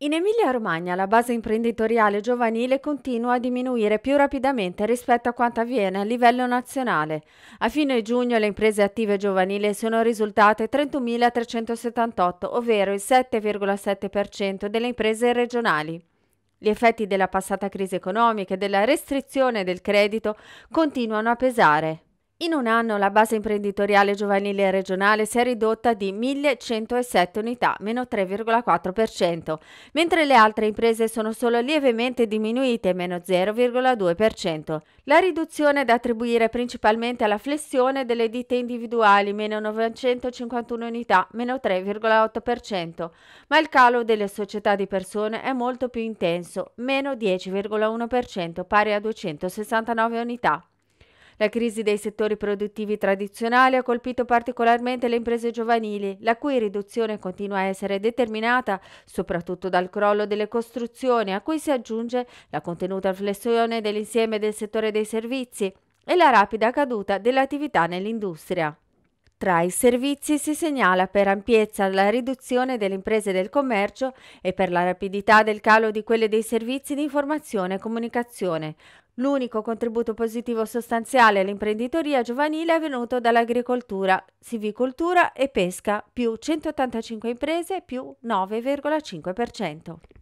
In Emilia-Romagna la base imprenditoriale giovanile continua a diminuire più rapidamente rispetto a quanto avviene a livello nazionale. A fine giugno le imprese attive giovanili sono risultate 31.378, ovvero il 7,7% delle imprese regionali. Gli effetti della passata crisi economica e della restrizione del credito continuano a pesare. In un anno la base imprenditoriale giovanile regionale si è ridotta di 1.107 unità, meno 3,4%, mentre le altre imprese sono solo lievemente diminuite, meno 0,2%. La riduzione è da attribuire principalmente alla flessione delle ditte individuali, meno 951 unità, meno 3,8%, ma il calo delle società di persone è molto più intenso, meno 10,1%, pari a 269 unità. La crisi dei settori produttivi tradizionali ha colpito particolarmente le imprese giovanili, la cui riduzione continua a essere determinata soprattutto dal crollo delle costruzioni, a cui si aggiunge la contenuta flessione dell'insieme del settore dei servizi e la rapida caduta dell'attività nell'industria. Tra i servizi si segnala per ampiezza la riduzione delle imprese del commercio e per la rapidità del calo di quelle dei servizi di informazione e comunicazione. L'unico contributo positivo sostanziale all'imprenditoria giovanile è venuto dall'agricoltura, silvicoltura e pesca, più 185 imprese, più 9,5%.